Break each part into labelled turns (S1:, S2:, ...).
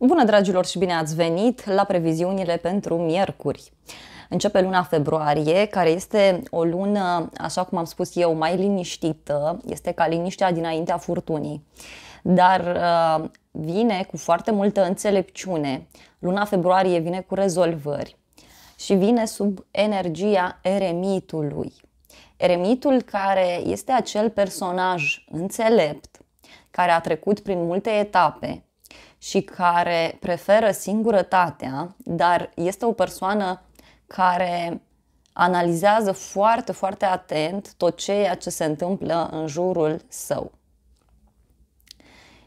S1: Bună dragilor și bine ați venit la previziunile pentru miercuri. Începe luna februarie, care este o lună, așa cum am spus eu, mai liniștită, este ca liniștea dinaintea furtunii, dar uh, vine cu foarte multă înțelepciune. Luna februarie vine cu rezolvări și vine sub energia eremitului. Eremitul care este acel personaj înțelept, care a trecut prin multe etape, și care preferă singurătatea, dar este o persoană care analizează foarte, foarte atent tot ceea ce se întâmplă în jurul său.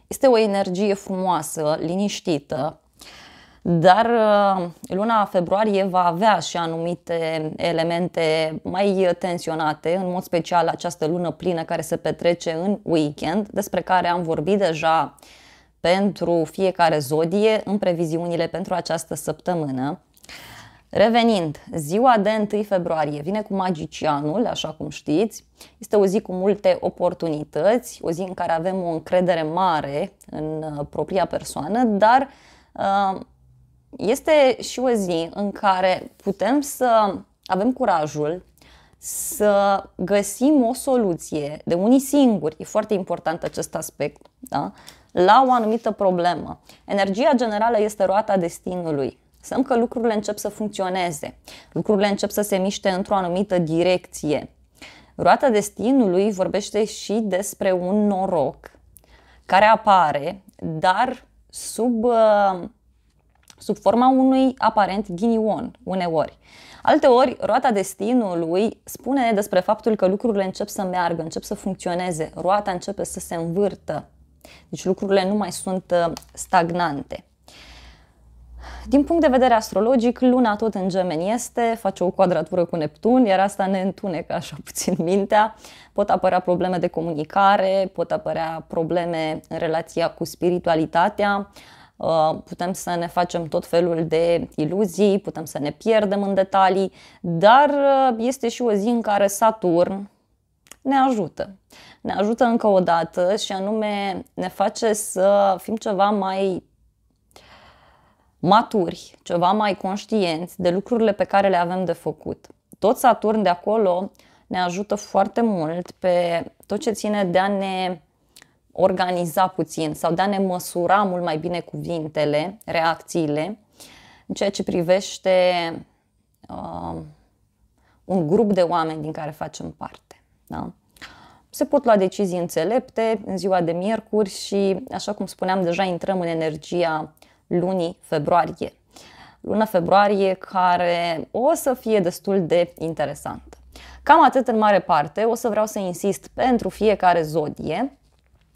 S1: Este o energie frumoasă, liniștită, dar uh, luna februarie va avea și anumite elemente mai tensionate, în mod special această lună plină care se petrece în weekend, despre care am vorbit deja uh, pentru fiecare zodie în previziunile pentru această săptămână. Revenind, ziua de 1 februarie vine cu magicianul, așa cum știți. Este o zi cu multe oportunități, o zi în care avem o încredere mare în uh, propria persoană, dar uh, este și o zi în care putem să avem curajul să găsim o soluție de unii singuri. E foarte important acest aspect, da? la o anumită problemă. Energia generală este roata destinului. Semn că lucrurile încep să funcționeze, lucrurile încep să se miște într-o anumită direcție. Roata destinului vorbește și despre un noroc care apare, dar sub, uh, sub forma unui aparent ghinion, uneori. Alteori, roata destinului spune despre faptul că lucrurile încep să meargă, încep să funcționeze, roata începe să se învârtă. Deci lucrurile nu mai sunt uh, stagnante. Din punct de vedere astrologic, luna tot în gemeni este, face o quadratură cu Neptun, iar asta ne întunecă așa puțin mintea. Pot apărea probleme de comunicare, pot apărea probleme în relația cu spiritualitatea, uh, putem să ne facem tot felul de iluzii, putem să ne pierdem în detalii, dar uh, este și o zi în care Saturn, ne ajută. Ne ajută încă o dată și anume ne face să fim ceva mai maturi, ceva mai conștienți de lucrurile pe care le avem de făcut. Tot Saturn de acolo ne ajută foarte mult pe tot ce ține de a ne organiza puțin sau de a ne măsura mult mai bine cuvintele, reacțiile, în ceea ce privește uh, un grup de oameni din care facem parte. Da? Se pot lua decizii înțelepte în ziua de miercuri și, așa cum spuneam, deja intrăm în energia lunii februarie. Luna februarie care o să fie destul de interesantă. Cam atât în mare parte, o să vreau să insist pentru fiecare zodie,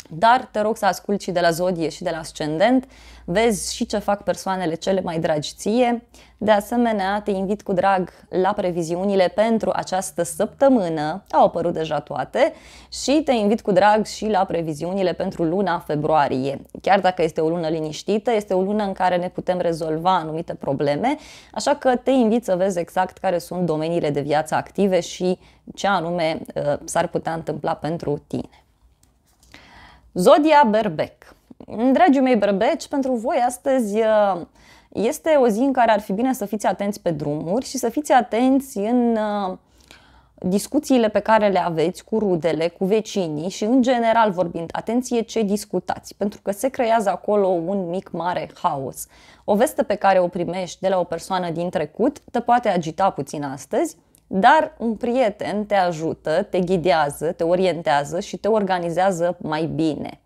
S1: dar te rog să asculti și de la zodie și de la ascendent, vezi și ce fac persoanele cele mai dragi ție. De asemenea, te invit cu drag la previziunile pentru această săptămână, au apărut deja toate, și te invit cu drag și la previziunile pentru luna februarie. Chiar dacă este o lună liniștită, este o lună în care ne putem rezolva anumite probleme, așa că te invit să vezi exact care sunt domeniile de viață active și ce anume uh, s-ar putea întâmpla pentru tine. Zodia Berbec. Dragii mei berbeci, pentru voi astăzi uh, este o zi în care ar fi bine să fiți atenți pe drumuri și să fiți atenți în uh, discuțiile pe care le aveți cu rudele, cu vecinii și în general vorbind, atenție ce discutați, pentru că se creează acolo un mic mare haos. O veste pe care o primești de la o persoană din trecut te poate agita puțin astăzi, dar un prieten te ajută, te ghidează, te orientează și te organizează mai bine.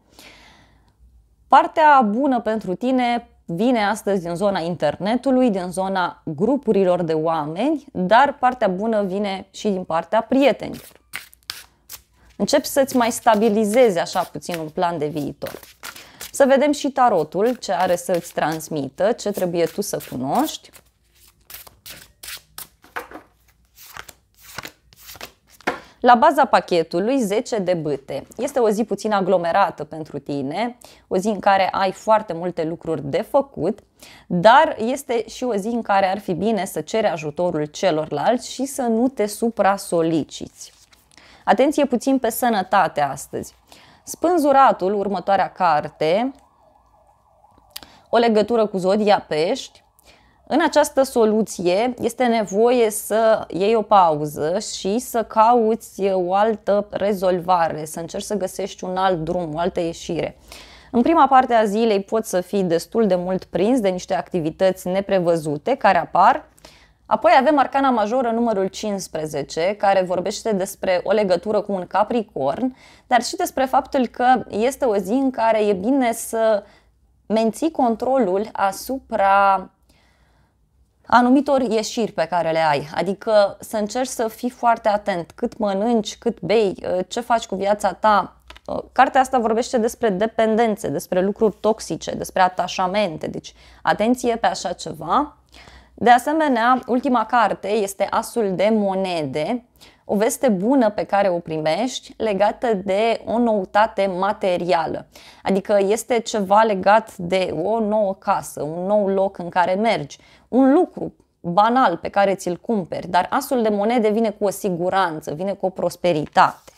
S1: Partea bună pentru tine vine astăzi din zona internetului, din zona grupurilor de oameni, dar partea bună vine și din partea prietenilor. Încep să-ți mai stabilizezi așa puțin un plan de viitor. Să vedem și tarotul, ce are să-ți transmită, ce trebuie tu să cunoști. La baza pachetului 10 de bâte. Este o zi puțin aglomerată pentru tine, o zi în care ai foarte multe lucruri de făcut, dar este și o zi în care ar fi bine să ceri ajutorul celorlalți și să nu te supra-soliciți. Atenție puțin pe sănătate astăzi. Spânzuratul, următoarea carte, o legătură cu zodia pești, în această soluție este nevoie să iei o pauză și să cauți o altă rezolvare, să încerci să găsești un alt drum, o altă ieșire. În prima parte a zilei poți să fii destul de mult prins de niște activități neprevăzute care apar. Apoi avem arcana majoră numărul 15, care vorbește despre o legătură cu un capricorn, dar și despre faptul că este o zi în care e bine să menții controlul asupra anumitor ieșiri pe care le ai, adică să încerci să fii foarte atent cât mănânci, cât bei, uh, ce faci cu viața ta. Uh, cartea asta vorbește despre dependențe, despre lucruri toxice, despre atașamente, deci atenție pe așa ceva. De asemenea, ultima carte este Asul de monede, o veste bună pe care o primești legată de o noutate materială. Adică este ceva legat de o nouă casă, un nou loc în care mergi, un lucru banal pe care ți-l cumperi, dar asul de monede vine cu o siguranță, vine cu o prosperitate.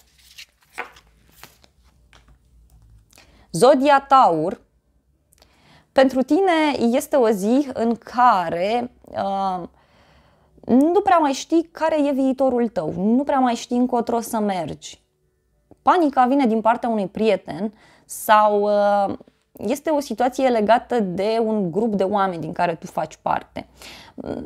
S1: Zodia Taur, pentru tine este o zi în care uh, nu prea mai știi care e viitorul tău, nu prea mai știi încotro să mergi. Panica vine din partea unui prieten sau uh, este o situație legată de un grup de oameni din care tu faci parte.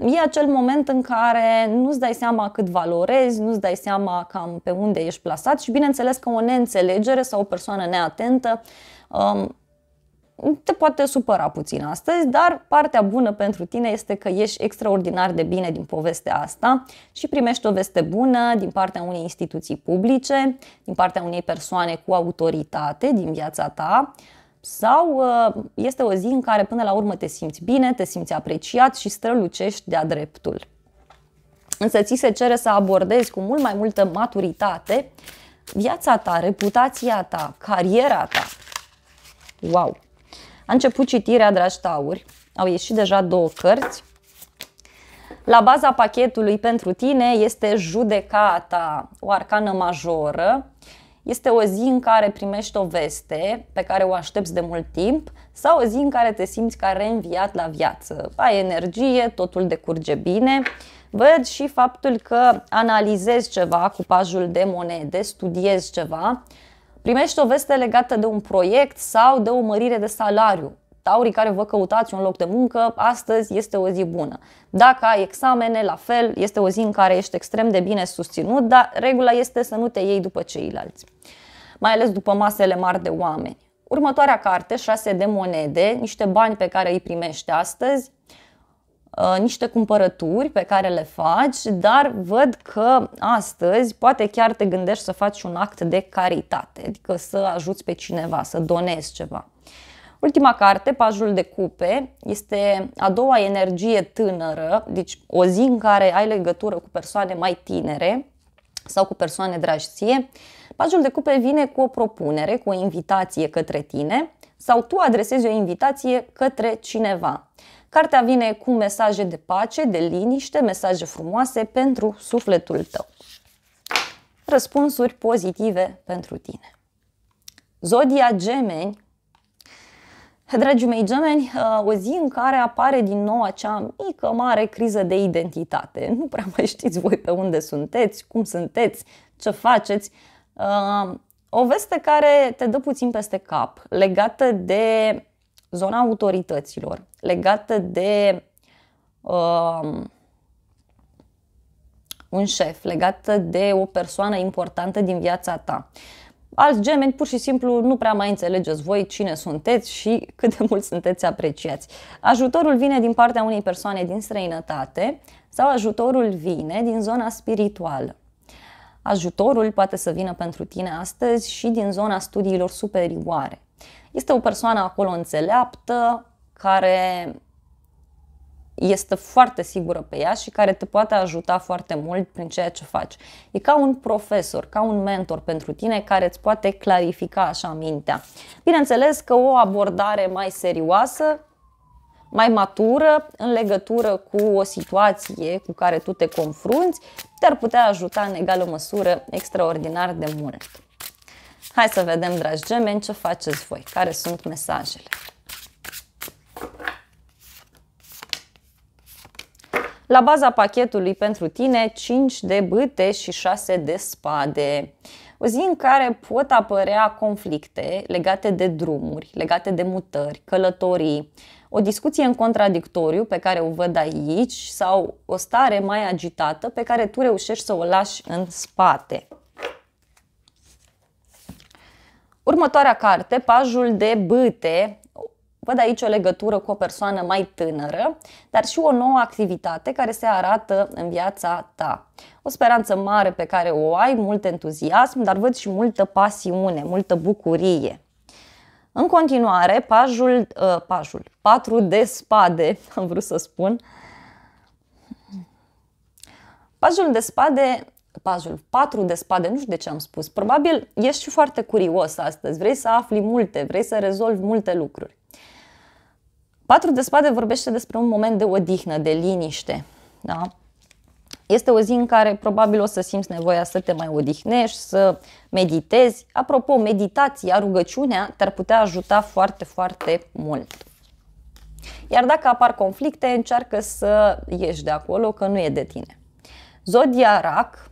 S1: E acel moment în care nu-ți dai seama cât valorezi, nu-ți dai seama cam pe unde ești plasat și bineînțeles că o neînțelegere sau o persoană neatentă um, te poate supăra puțin astăzi, dar partea bună pentru tine este că ești extraordinar de bine din povestea asta și primești o veste bună din partea unei instituții publice, din partea unei persoane cu autoritate din viața ta, sau uh, este o zi în care până la urmă te simți bine, te simți apreciat și strălucești de-a dreptul. Însă ți se cere să abordezi cu mult mai multă maturitate viața ta, reputația ta, cariera ta. Wow! A început citirea, dragi tauri, au ieșit deja două cărți. La baza pachetului pentru tine este judecata, o arcană majoră este o zi în care primești o veste pe care o aștepți de mult timp sau o zi în care te simți ca reînviat la viață. Ai energie, totul decurge bine. Văd și faptul că analizezi ceva cu pajul de monede, studiezi ceva, primești o veste legată de un proiect sau de o mărire de salariu. Taurii care vă căutați un loc de muncă, astăzi este o zi bună. Dacă ai examene, la fel, este o zi în care ești extrem de bine susținut, dar regula este să nu te iei după ceilalți, mai ales după masele mari de oameni. Următoarea carte, 6 de monede, niște bani pe care îi primești astăzi, uh, niște cumpărături pe care le faci, dar văd că astăzi poate chiar te gândești să faci un act de caritate, adică să ajuți pe cineva, să donezi ceva. Ultima carte, Pajul de cupe, este a doua energie tânără, deci o zi în care ai legătură cu persoane mai tinere sau cu persoane dragi ție. Pajul de cupe vine cu o propunere, cu o invitație către tine sau tu adresezi o invitație către cineva. Cartea vine cu mesaje de pace, de liniște, mesaje frumoase pentru sufletul tău. Răspunsuri pozitive pentru tine. Zodia Gemeni Dragii mei gemeni, ă, o zi în care apare din nou acea mică, mare criză de identitate. Nu prea mai știți voi pe unde sunteți, cum sunteți, ce faceți. Ă, o veste care te dă puțin peste cap, legată de zona autorităților, legată de um, un șef, legată de o persoană importantă din viața ta. Uh, alți gemeni pur și simplu nu prea mai înțelegeți voi cine sunteți și cât de mult sunteți apreciați. Ajutorul vine din partea unei persoane din străinătate sau ajutorul vine din zona spirituală. Ajutorul poate să vină pentru tine astăzi și din zona studiilor superioare. Este o persoană acolo înțeleaptă care este foarte sigură pe ea și care te poate ajuta foarte mult prin ceea ce faci. E ca un profesor, ca un mentor pentru tine care îți poate clarifica așa mintea. Bineînțeles că o abordare mai serioasă mai matură în legătură cu o situație cu care tu te confrunți, te-ar putea ajuta în egală măsură extraordinar de mult. Hai să vedem, dragi gemeni, ce faceți voi, care sunt mesajele. La baza pachetului pentru tine 5 de bâte și 6 de spade. O zi în care pot apărea conflicte legate de drumuri, legate de mutări, călătorii, o discuție în contradictoriu pe care o văd aici sau o stare mai agitată pe care tu reușești să o lași în spate. Următoarea carte, pajul de bâte, Văd aici o legătură cu o persoană mai tânără, dar și o nouă activitate care se arată în viața ta. O speranță mare pe care o ai, mult entuziasm, dar văd și multă pasiune, multă bucurie. În continuare, pajul, uh, pajul patru de spade, am vrut să spun. Pajul de spade pajul patru de spade, nu știu de ce am spus. Probabil ești și foarte curios astăzi, vrei să afli multe, vrei să rezolvi multe lucruri. Patru de spade vorbește despre un moment de odihnă, de liniște. Da? Este o zi în care probabil o să simți nevoia să te mai odihnești, să meditezi. Apropo, meditația, rugăciunea te-ar putea ajuta foarte, foarte mult. Iar dacă apar conflicte, încearcă să ieși de acolo, că nu e de tine. Zodia Rac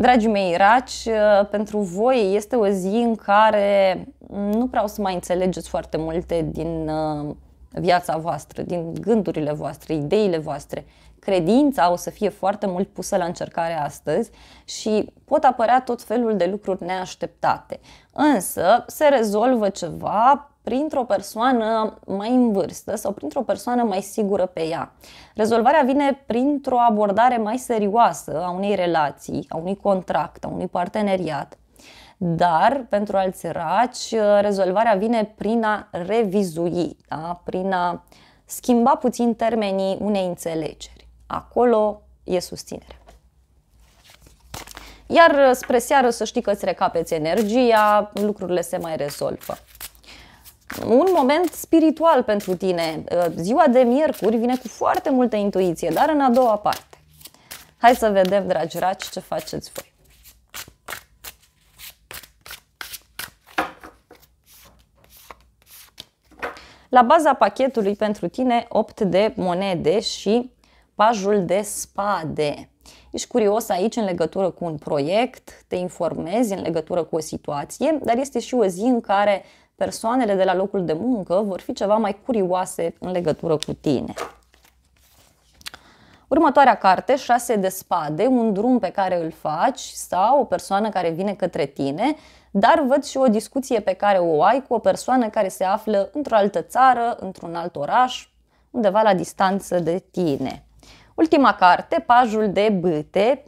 S1: Dragii mei raci, ă, pentru voi este o zi în care nu vreau să mai înțelegeți foarte multe din ă, viața voastră, din gândurile voastre, ideile voastre. Credința o să fie foarte mult pusă la încercare astăzi și pot apărea tot felul de lucruri neașteptate. Însă se rezolvă ceva printr-o persoană mai în vârstă sau printr-o persoană mai sigură pe ea. Rezolvarea vine printr-o abordare mai serioasă a unei relații, a unui contract, a unui parteneriat. Dar, pentru alți raci, rezolvarea vine prin a revizui, da? prin a schimba puțin termenii unei înțelegeri. Acolo e susținere. Iar spre seară să știi că îți recapeți energia, lucrurile se mai rezolvă un moment spiritual pentru tine. Uh, ziua de miercuri vine cu foarte multă intuiție, dar în a doua parte. Hai să vedem, dragi raci, ce faceți voi. La baza pachetului pentru tine 8 de monede și pajul de spade. Ești curios aici în legătură cu un proiect, te informezi în legătură cu o situație, dar este și o zi în care persoanele de la locul de muncă vor fi ceva mai curioase în legătură cu tine. Următoarea carte, 6 de spade, un drum pe care îl faci sau o persoană care vine către tine, dar văd și o discuție pe care o ai cu o persoană care se află într-o altă țară, într-un alt oraș, undeva la distanță de tine. Ultima carte, pajul de bâte,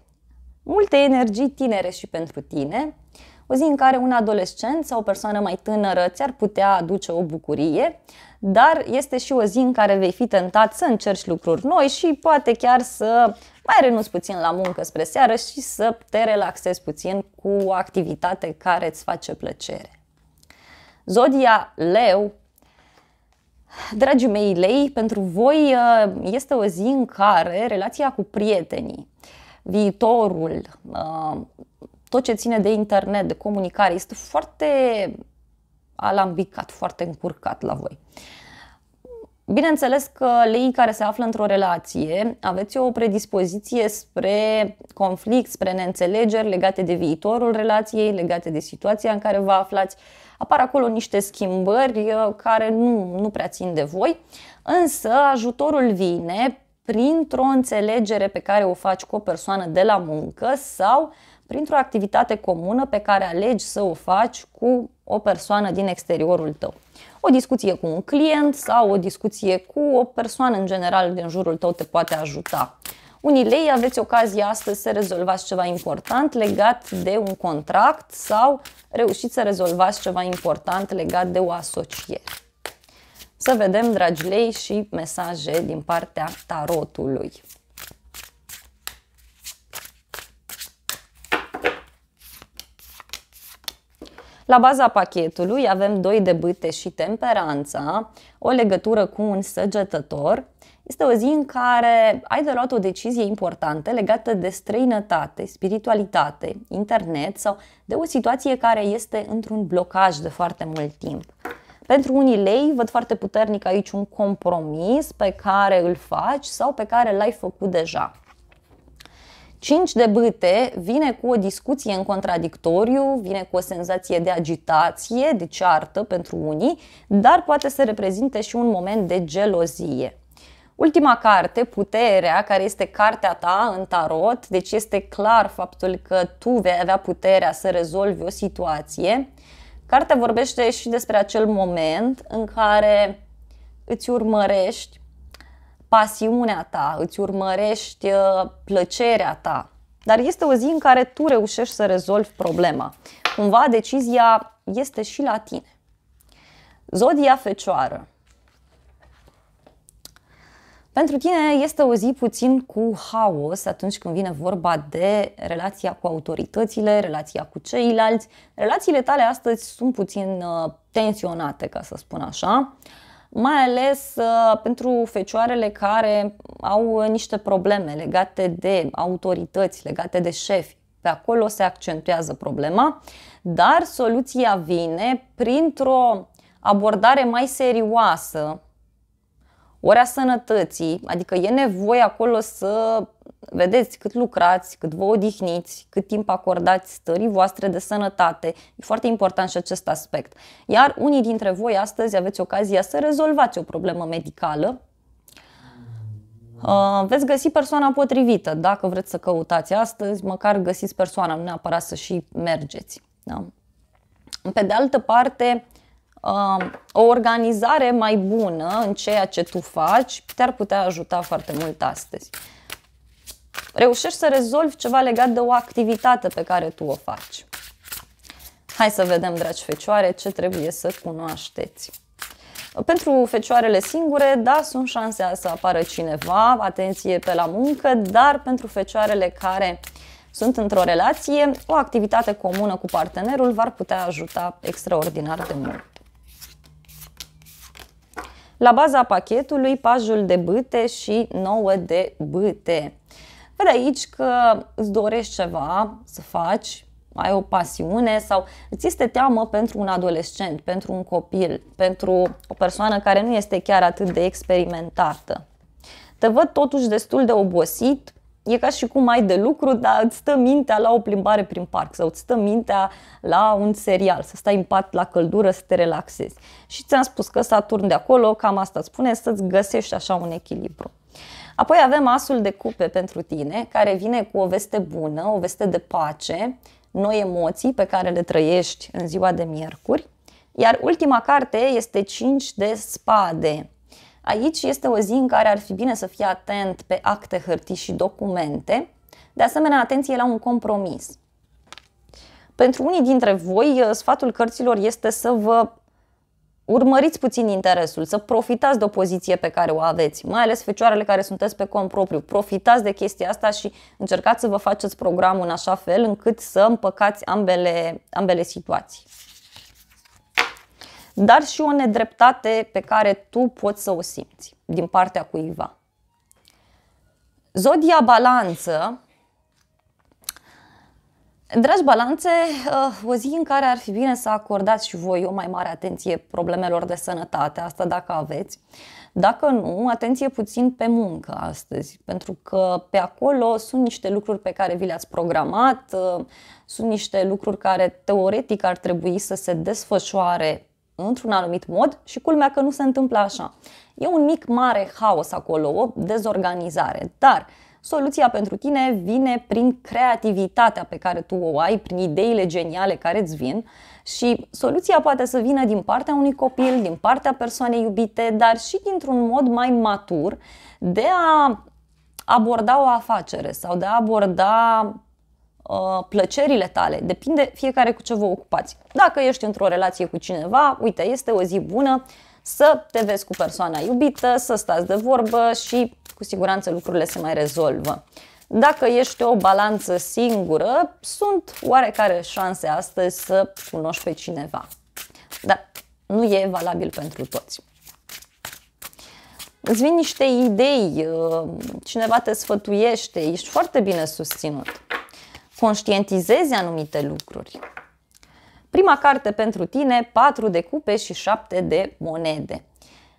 S1: multe energii tinere și pentru tine, o zi în care un adolescent sau o persoană mai tânără ți-ar putea aduce o bucurie, dar este și o zi în care vei fi tentat să încerci lucruri noi și poate chiar să mai renunți puțin la muncă spre seară și să te relaxezi puțin cu o activitate care îți face plăcere. Zodia Leu Dragii mei lei, pentru voi uh, este o zi în care relația cu prietenii, viitorul, uh, tot ce ține de internet, de comunicare, este foarte alambicat, foarte încurcat la voi. Bineînțeles că lei care se află într-o relație aveți o predispoziție spre conflict, spre neînțelegeri legate de viitorul relației, legate de situația în care vă aflați. Apar acolo niște schimbări uh, care nu, nu prea țin de voi, însă ajutorul vine printr-o înțelegere pe care o faci cu o persoană de la muncă sau uh, printr-o activitate comună pe care alegi să o faci cu o persoană din exteriorul tău. O discuție cu un client sau o discuție cu o persoană în general din jurul tău te poate ajuta. Unii lei aveți ocazia astăzi să rezolvați ceva important legat de un contract sau reușiți să rezolvați ceva important legat de o asociere. Să vedem, dragi lei, și mesaje din partea tarotului. La baza pachetului avem doi de bâte și temperanța, o legătură cu un săgetător. Este o zi în care ai de luat o decizie importantă legată de străinătate, spiritualitate, internet sau de o situație care este într-un blocaj de foarte mult timp. Pentru unii lei văd foarte puternic aici un compromis pe care îl faci sau pe care l-ai făcut deja. Cinci de bâte vine cu o discuție în contradictoriu, vine cu o senzație de agitație, de ceartă pentru unii, dar poate să reprezinte și un moment de gelozie. Ultima carte, Puterea, care este cartea ta în tarot, deci este clar faptul că tu vei avea puterea să rezolvi o situație. Cartea vorbește și despre acel moment în care îți urmărești pasiunea ta, îți urmărești uh, plăcerea ta. Dar este o zi în care tu reușești să rezolvi problema. Cumva decizia este și la tine. Zodia Fecioară. Pentru tine este o zi puțin cu haos atunci când vine vorba de relația cu autoritățile, relația cu ceilalți. Relațiile tale astăzi sunt puțin uh, tensionate, ca să spun așa. Uh, mai ales uh, pentru fecioarele care au uh, niște probleme legate de autorități, legate de șefi. Pe acolo se accentuează problema, dar soluția vine printr-o abordare mai serioasă ori a sănătății, adică e nevoie acolo să vedeți cât lucrați, cât vă odihniți, cât timp acordați stării voastre de sănătate. E foarte important și acest aspect. Iar unii dintre voi astăzi aveți ocazia să rezolvați o problemă medicală. Uh, veți găsi persoana potrivită. Dacă vreți să căutați astăzi, măcar găsiți persoana, nu neapărat să și mergeți. Da? Pe de altă parte, uh, o organizare mai bună în ceea ce tu faci te-ar putea ajuta foarte mult astăzi reușești să rezolvi ceva legat de o activitate pe care tu o faci. Hai să vedem, dragi fecioare, ce trebuie să cunoașteți. Pentru fecioarele singure, da, sunt șanse să apară cineva, atenție pe la muncă, dar pentru fecioarele care sunt într-o relație, o activitate comună cu partenerul v-ar putea ajuta extraordinar de mult. La baza pachetului, pajul de bâte și nouă de bâte. Văd aici că îți dorești ceva să faci, ai o pasiune sau îți este teamă pentru un adolescent, pentru un copil, pentru o persoană care nu este chiar atât de experimentată. Te văd totuși destul de obosit, e ca și cum ai de lucru, dar îți stă mintea la o plimbare prin parc sau îți stă mintea la un serial, să stai în pat la căldură, să te relaxezi. Și ți-am spus că Saturn de acolo, cam asta îți spune, să-ți găsești așa un echilibru. Apoi avem asul de cupe pentru tine, care vine cu o veste bună, o veste de pace, noi emoții pe care le trăiești în ziua de miercuri. Iar ultima carte este 5 de spade. Aici este o zi în care ar fi bine să fii atent pe acte, hârtii și documente. De asemenea, atenție la un compromis. Pentru unii dintre voi, sfatul cărților este să vă urmăriți puțin interesul, să profitați de o poziție pe care o aveți, mai ales fecioarele care sunteți pe cont propriu. Profitați de chestia asta și încercați să vă faceți programul în așa fel încât să împăcați ambele, ambele situații. Dar și o nedreptate pe care tu poți să o simți din partea cuiva. Zodia balanță Dragi balanțe, uh, o zi în care ar fi bine să acordați și voi o mai mare atenție problemelor de sănătate, asta dacă aveți. Dacă nu, atenție puțin pe muncă astăzi, pentru că pe acolo sunt niște lucruri pe care vi le-ați programat, uh, sunt niște lucruri care teoretic ar trebui să se desfășoare într-un anumit mod și culmea că nu se întâmplă așa. E un mic mare haos acolo, o dezorganizare, dar uh, Soluția pentru tine vine prin creativitatea pe care tu o ai, prin ideile geniale care îți vin și soluția poate să vină din partea unui copil, din partea persoanei iubite, dar și dintr-un mod mai matur de a aborda o afacere sau de a aborda uh, plăcerile tale, depinde fiecare cu ce vă ocupați. Dacă ești într-o relație cu cineva, uite, este o zi bună, să te vezi cu persoana iubită, să stați de vorbă și cu siguranță lucrurile se mai rezolvă. Dacă ești o balanță singură, sunt oarecare șanse astăzi să cunoști pe cineva. Dar nu e valabil pentru toți. Îți vin niște idei, uh, cineva te sfătuiește, ești foarte bine susținut. Conștientizezi anumite lucruri. Prima carte pentru tine, 4 de cupe și 7 de monede.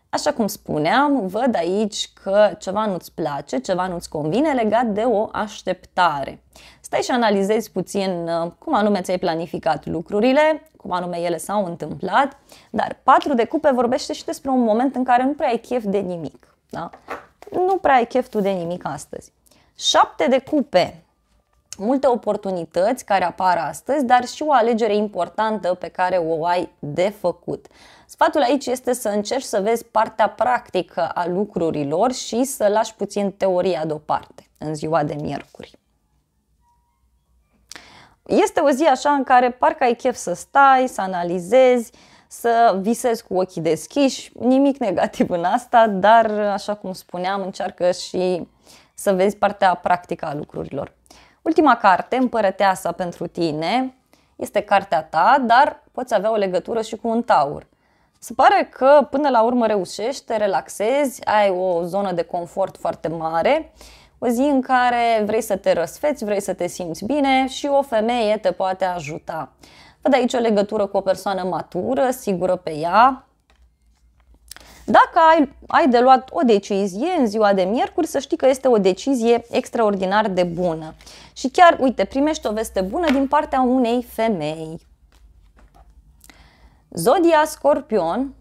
S1: Așa cum spuneam, văd aici că ceva nu-ți place, ceva nu-ți convine legat de o așteptare. Stai și analizezi puțin uh, cum anume ți-ai planificat lucrurile, cum anume ele s-au întâmplat, dar patru de cupe vorbește și despre un moment în care nu prea ai chef de nimic. Da? Nu prea ai chef tu de nimic astăzi. 7 de cupe multe oportunități care apar astăzi, dar și o alegere importantă pe care o ai de făcut. Sfatul aici este să încerci să vezi partea practică a lucrurilor și să lași puțin teoria deoparte în ziua de miercuri. Este o zi așa în care parcă ai chef să stai, să analizezi, să visezi cu ochii deschiși, nimic negativ în asta, dar așa cum spuneam, încearcă și să vezi partea practică a lucrurilor. Ultima carte, Împărăteasa pentru tine, este cartea ta, dar poți avea o legătură și cu un taur. Se pare că până la urmă reușești, te relaxezi, ai o zonă de confort foarte mare, o zi în care vrei să te răsfeți, vrei să te simți bine și o femeie te poate ajuta. Văd aici o legătură cu o persoană matură, sigură pe ea, dacă ai, ai de luat o decizie în ziua de miercuri, să știi că este o decizie extraordinar de bună. Și chiar, uite, primești o veste bună din partea unei femei. Zodia Scorpion.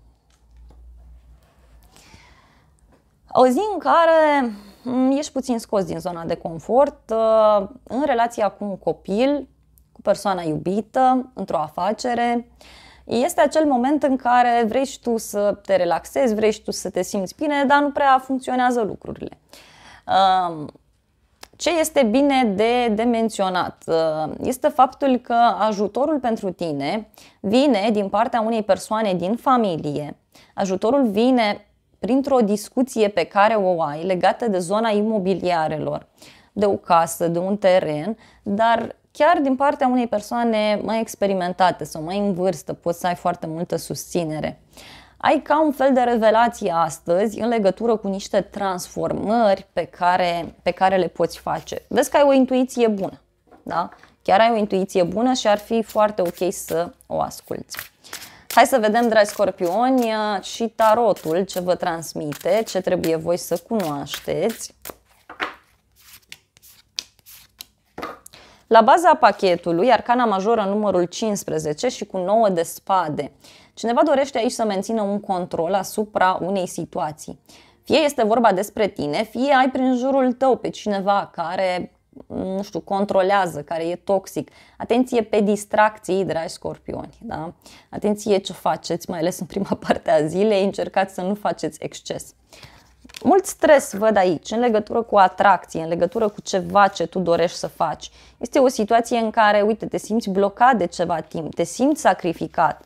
S1: O zi în care mm, ești puțin scos din zona de confort, uh, în relația cu un copil, cu persoana iubită, într-o afacere, este acel moment în care vrei și tu să te relaxezi, vrei și tu să te simți bine, dar nu prea funcționează lucrurile. Ce este bine de, de menționat este faptul că ajutorul pentru tine vine din partea unei persoane din familie. Ajutorul vine printr-o discuție pe care o ai legată de zona imobiliarelor, de o casă, de un teren, dar chiar din partea unei persoane mai experimentate sau mai în vârstă poți să ai foarte multă susținere. Ai ca un fel de revelație astăzi în legătură cu niște transformări pe care, pe care le poți face. Vezi că ai o intuiție bună, da? Chiar ai o intuiție bună și ar fi foarte ok să o asculți. Hai să vedem, dragi scorpioni, și tarotul ce vă transmite, ce trebuie voi să cunoașteți. La baza pachetului, arcana majoră numărul 15 și cu 9 de spade. Cineva dorește aici să mențină un control asupra unei situații. Fie este vorba despre tine, fie ai prin jurul tău pe cineva care, nu știu, controlează, care e toxic. Atenție pe distracții, dragi scorpioni, da? Atenție ce faceți, mai ales în prima parte a zilei, încercați să nu faceți exces. Mult stres văd aici, în legătură cu atracție, în legătură cu ceva ce tu dorești să faci. Este o situație în care, uite, te simți blocat de ceva timp, te simți sacrificat.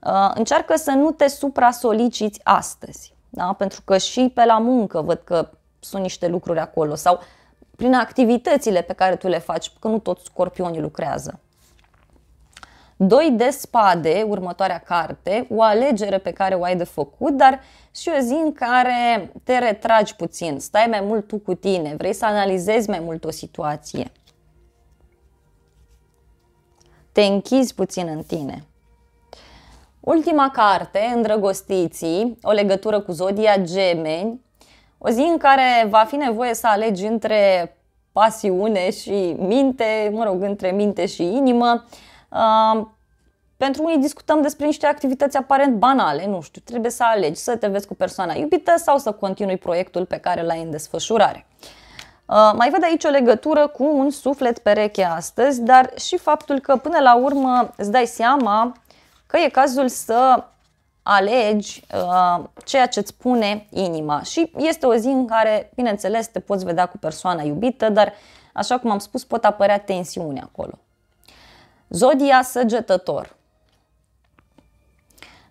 S1: Uh, încearcă să nu te supra-soliciți astăzi, da? pentru că și pe la muncă văd că sunt niște lucruri acolo sau prin activitățile pe care tu le faci, că nu toți scorpionii lucrează. Doi de spade, următoarea carte, o alegere pe care o ai de făcut, dar și o zi în care te retragi puțin, stai mai mult tu cu tine, vrei să analizezi mai mult o situație. Te închizi puțin în tine. Ultima carte, Îndrăgostiții, o legătură cu zodia gemeni, o zi în care va fi nevoie să alegi între pasiune și minte, mă rog, între minte și inimă, pentru unii discutăm despre niște activități aparent banale, nu știu, trebuie să alegi să te vezi cu persoana iubită sau să continui proiectul pe care l-ai în desfășurare. Uh, mai văd aici o legătură cu un suflet pereche astăzi, dar și faptul că până la urmă îți dai seama că e cazul să alegi uh, ceea ce îți pune inima și este o zi în care, bineînțeles, te poți vedea cu persoana iubită, dar așa cum am spus, pot apărea tensiuni acolo. Zodia săgetător.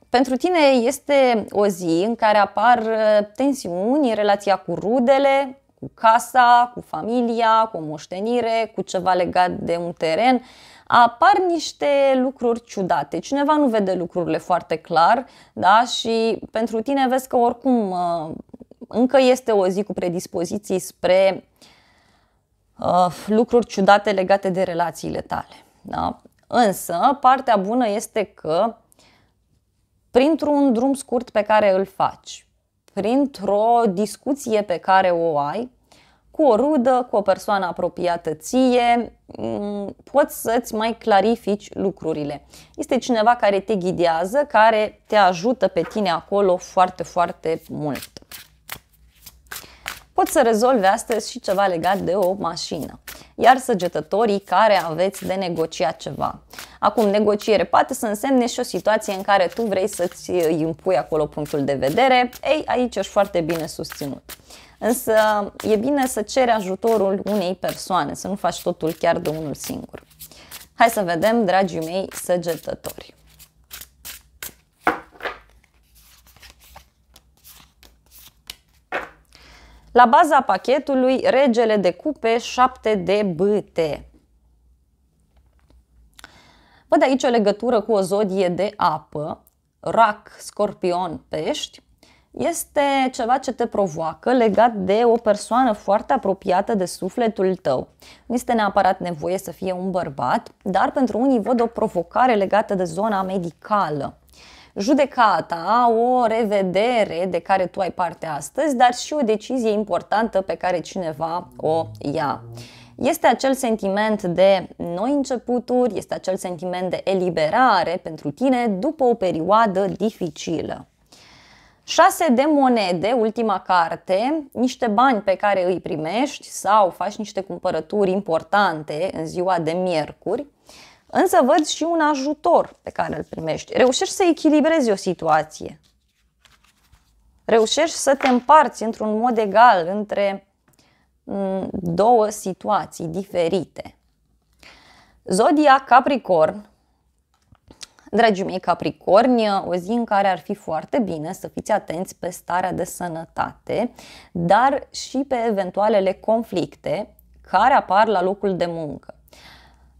S1: Pentru tine este o zi în care apar uh, tensiuni în relația cu rudele, cu casa, cu familia, cu o moștenire, cu ceva legat de un teren. Apar niște lucruri ciudate. Cineva nu vede lucrurile foarte clar da? și pentru tine vezi că oricum uh, încă este o zi cu predispoziții spre uh, lucruri ciudate legate de relațiile tale. Da? Însă, partea bună este că printr-un drum scurt pe care îl faci, printr-o discuție pe care o ai, cu o rudă, cu o persoană apropiată ție, mm, poți să-ți mai clarifici lucrurile. Este cineva care te ghidează, care te ajută pe tine acolo foarte, foarte mult pot să rezolve astăzi și ceva legat de o mașină. Iar săgetătorii care aveți de negociat ceva. Acum, negociere poate să însemne și o situație în care tu vrei să-ți uh, impui acolo punctul de vedere. Ei, aici ești foarte bine susținut. Însă e bine să ceri ajutorul unei persoane, să nu faci totul chiar de unul singur. Hai să vedem, dragii mei săgetători. La baza pachetului, regele de cupe 7 de bâte. Văd aici o legătură cu o zodie de apă, rac, scorpion, pești. Este ceva ce te provoacă legat de o persoană foarte apropiată de sufletul tău. Nu este neapărat nevoie să fie un bărbat, dar pentru unii văd o provocare legată de zona medicală judecata, o revedere de care tu ai parte astăzi, dar și o decizie importantă pe care cineva o ia. Este acel sentiment de noi începuturi, este acel sentiment de eliberare pentru tine după o perioadă dificilă. 6 de monede, ultima carte, niște bani pe care îi primești sau faci niște cumpărături importante în ziua de miercuri, însă văd și un ajutor pe care îl primești. Reușești să echilibrezi o situație. Reușești să te împarți într-un mod egal între mm, două situații diferite. Zodia Capricorn, dragii mei Capricorni, o zi în care ar fi foarte bine să fiți atenți pe starea de sănătate, dar și pe eventualele conflicte care apar la locul de muncă.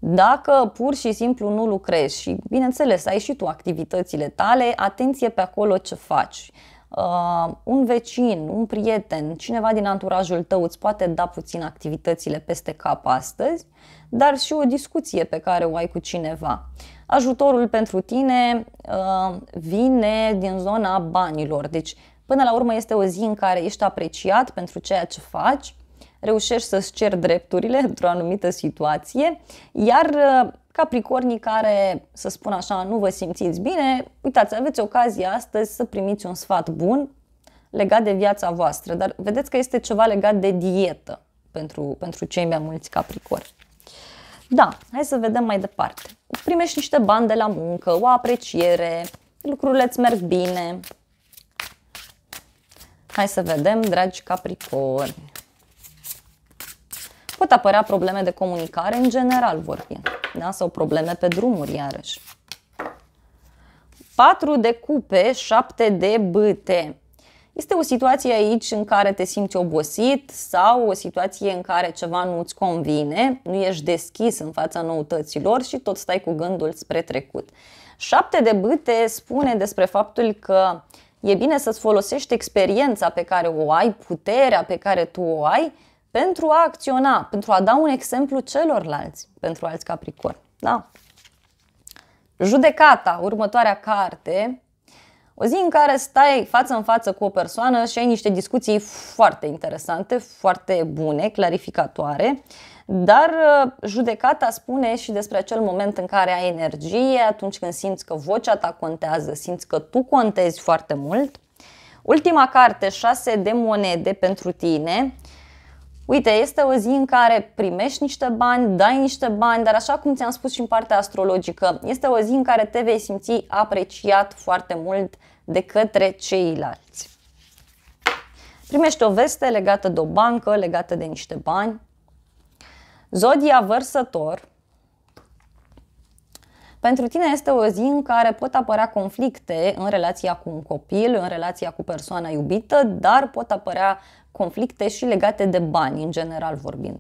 S1: Dacă pur și simplu nu lucrezi și, bineînțeles, ai și tu activitățile tale, atenție pe acolo ce faci. Uh, un vecin, un prieten, cineva din anturajul tău îți poate da puțin activitățile peste cap astăzi, dar și o discuție pe care o ai cu cineva. Ajutorul pentru tine uh, vine din zona banilor, deci până la urmă este o zi în care ești apreciat pentru ceea ce faci reușești să-ți ceri drepturile într-o anumită situație, iar uh, Capricornii care, să spun așa, nu vă simțiți bine, uitați, aveți ocazia astăzi să primiți un sfat bun legat de viața voastră, dar vedeți că este ceva legat de dietă pentru, pentru cei mai mulți capricorni. Da, hai să vedem mai departe. Primești niște bani de la muncă, o apreciere, lucrurile îți merg bine. Hai să vedem, dragi capricorni pot apărea probleme de comunicare în general vorbind, da? sau probleme pe drumuri iarăși. 4 de cupe, 7 de bâte. Este o situație aici în care te simți obosit sau o situație în care ceva nu îți convine, nu ești deschis în fața noutăților și tot stai cu gândul spre trecut. 7 de bâte spune despre faptul că e bine să-ți folosești experiența pe care o ai, puterea pe care tu o ai, pentru a acționa, pentru a da un exemplu celorlalți, pentru alți capricori. Da? Judecata, următoarea carte, o zi în care stai față în față cu o persoană și ai niște discuții foarte interesante, foarte bune, clarificatoare, dar uh, judecata spune și despre acel moment în care ai energie, atunci când simți că vocea ta contează, simți că tu contezi foarte mult. Ultima carte, șase de monede pentru tine, Uite, este o zi în care primești niște bani, dai niște bani, dar așa cum ți-am spus și în partea astrologică, este o zi în care te vei simți apreciat foarte mult de către ceilalți. Primești o veste legată de o bancă, legată de niște bani. Zodia vărsător. Pentru tine este o zi în care pot apărea conflicte în relația cu un copil, în relația cu persoana iubită, dar pot apărea conflicte și legate de bani, în general vorbind.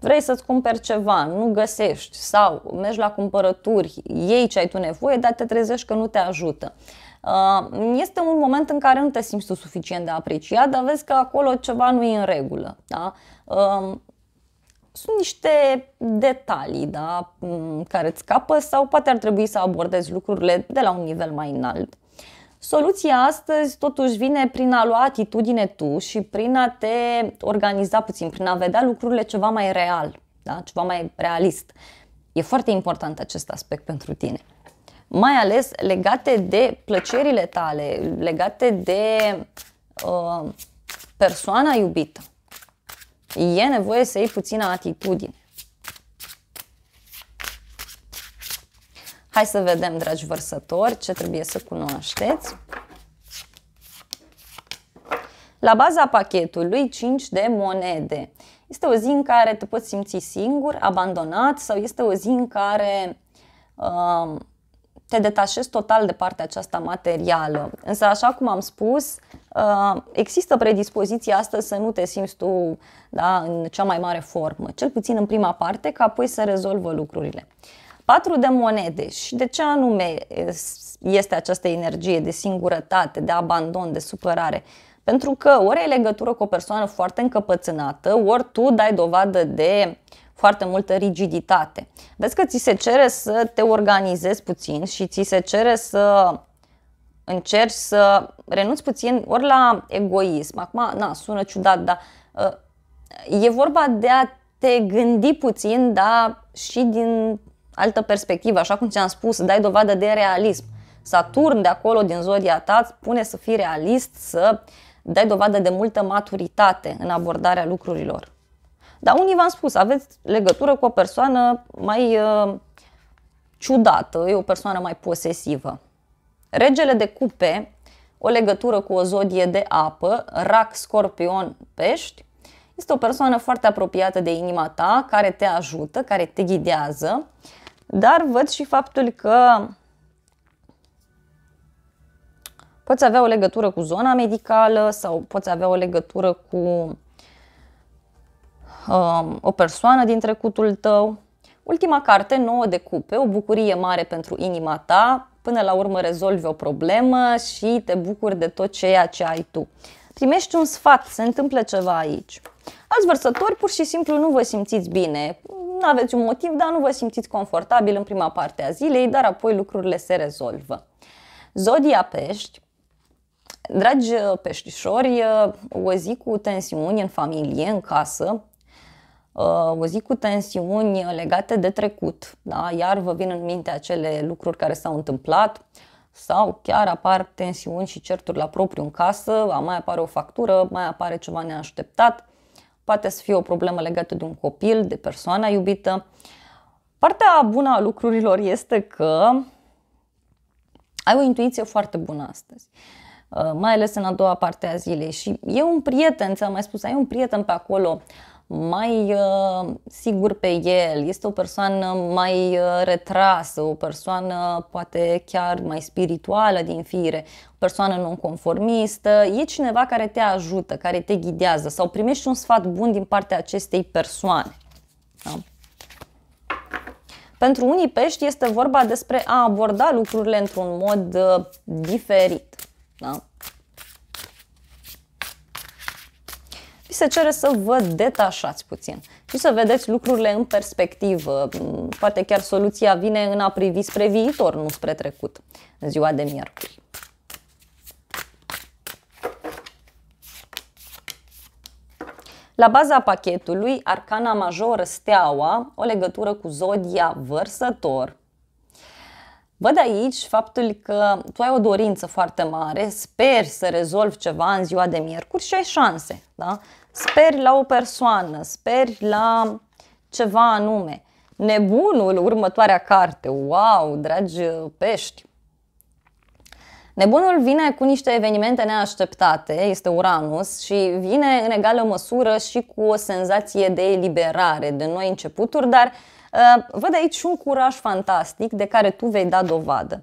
S1: Vrei să-ți cumperi ceva, nu găsești sau mergi la cumpărături, iei ce ai tu nevoie, dar te trezești că nu te ajută. Uh, este un moment în care nu te simți tu suficient de apreciat, dar vezi că acolo ceva nu e în regulă. Da? Uh, sunt niște detalii da, mm, care îți scapă sau poate ar trebui să abordezi lucrurile de la un nivel mai înalt. Soluția astăzi totuși vine prin a lua atitudine tu și prin a te organiza puțin, prin a vedea lucrurile ceva mai real, da? ceva mai realist. E foarte important acest aspect pentru tine. Mai ales legate de plăcerile tale, legate de uh, persoana iubită. E nevoie să iei puțină atitudine. Hai să vedem, dragi vărsători, ce trebuie să cunoașteți. La baza pachetului 5 de monede. Este o zi în care te poți simți singur, abandonat sau este o zi în care uh, te detașezi total de partea aceasta materială. Însă, așa cum am spus, uh, există predispoziția astăzi să nu te simți tu da, în cea mai mare formă, cel puțin în prima parte, ca apoi să rezolvă lucrurile. Uh, patru de monede și de ce anume este această energie de singurătate, de abandon, de supărare? Pentru că ori ai legătură cu o persoană foarte încăpățânată, ori tu dai dovadă de foarte multă rigiditate. Vezi că ți se cere să te organizezi puțin și ți se cere să încerci să renunți puțin ori la egoism. Acum, na, sună ciudat, dar uh, e vorba de a te gândi puțin, da, și din altă perspectivă, așa cum ți-am spus, dai dovadă de realism. Saturn de acolo, din zodia ta, îți pune să fii realist, să dai dovadă de multă maturitate în abordarea lucrurilor. Dar unii v-am spus, aveți legătură cu o persoană mai uh, ciudată, e o persoană mai posesivă. Regele de cupe, o legătură cu o zodie de apă, rac, scorpion, pești, este o persoană foarte apropiată de inima ta, care te ajută, care te ghidează, dar văd și faptul că poți avea o legătură cu zona medicală sau poți avea o legătură cu um, o persoană din trecutul tău. Ultima carte, 9 de cupe, o bucurie mare pentru inima ta, până la urmă rezolvi o problemă și te bucuri de tot ceea ce ai tu. Primești un sfat, se întâmplă ceva aici. Alți vărsători pur și simplu nu vă simțiți bine. Nu aveți un motiv, dar nu vă simțiți confortabil în prima parte a zilei, dar apoi lucrurile se rezolvă. Zodia pești Dragi peștișori, o zi cu tensiuni în familie, în casă, o zi cu tensiuni legate de trecut, da? iar vă vin în minte acele lucruri care s-au întâmplat sau chiar apar tensiuni și certuri la propriu în casă, mai apare o factură, mai apare ceva neașteptat, poate să fie o problemă legată de un copil, de persoana iubită. Partea bună a lucrurilor este că ai o intuiție foarte bună astăzi, uh, mai ales în a doua parte a zilei și e un prieten, ți-am mai spus, ai un prieten pe acolo mai uh, sigur pe el, este o persoană mai uh, retrasă, o persoană poate chiar mai spirituală din fire, o persoană nonconformistă, e cineva care te ajută, care te ghidează sau primești un sfat bun din partea acestei persoane. Da? Pentru unii pești este vorba despre a aborda lucrurile într-un mod uh, diferit. Da? vi se cere să vă detașați puțin și să vedeți lucrurile în perspectivă. Mm, poate chiar soluția vine în a privi spre viitor, nu spre trecut, în ziua de miercuri. La baza pachetului, arcana majoră steaua, o legătură cu zodia vărsător. Văd aici faptul că tu ai o dorință foarte mare, speri să rezolvi ceva în ziua de miercuri și ai șanse. Da? speri la o persoană, speri la ceva anume. Nebunul, următoarea carte, wow, dragi pești! Nebunul vine cu niște evenimente neașteptate, este Uranus, și vine în egală măsură și cu o senzație de eliberare, de noi începuturi, dar uh, văd aici un curaj fantastic de care tu vei da dovadă.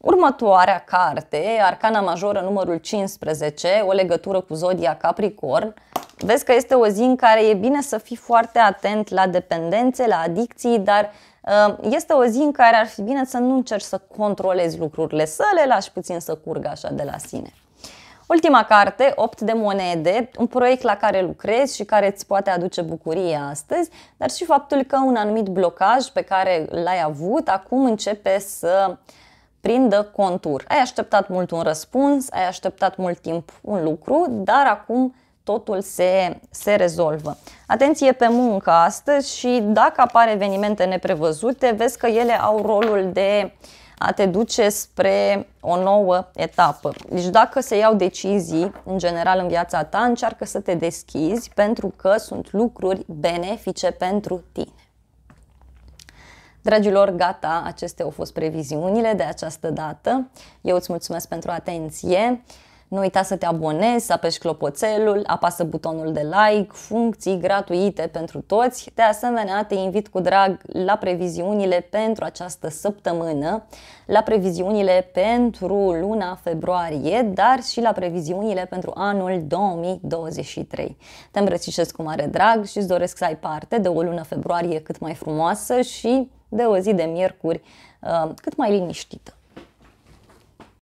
S1: Următoarea carte, Arcana Majoră numărul 15, o legătură cu Zodia Capricorn, Vezi că este o zi în care e bine să fii foarte atent la dependențe, la adicții, dar uh, este o zi în care ar fi bine să nu încerci să controlezi lucrurile, să le lași puțin să curgă așa de la sine. Ultima carte, 8 de monede, un proiect la care lucrezi și care îți poate aduce bucurie astăzi, dar și faptul că un anumit blocaj pe care l-ai avut acum începe să prindă contur. Ai așteptat mult un răspuns, ai așteptat mult timp un lucru, dar acum totul se, se rezolvă. Atenție pe muncă astăzi și dacă apar evenimente neprevăzute, vezi că ele au rolul de a te duce spre o nouă etapă. Deci dacă se iau decizii în general în viața ta, încearcă să te deschizi pentru că sunt lucruri benefice pentru tine. Dragilor, gata, acestea au fost previziunile de această dată. Eu îți mulțumesc pentru atenție. Nu uita să te abonezi, să apeși clopoțelul, apasă butonul de like, funcții gratuite pentru toți. De asemenea, te invit cu drag la previziunile pentru această săptămână, la previziunile pentru luna februarie, dar și la previziunile pentru anul 2023. Te îmbrățișez cu mare drag și îți doresc să ai parte de o lună februarie cât mai frumoasă și de o zi de miercuri uh, cât mai liniștită.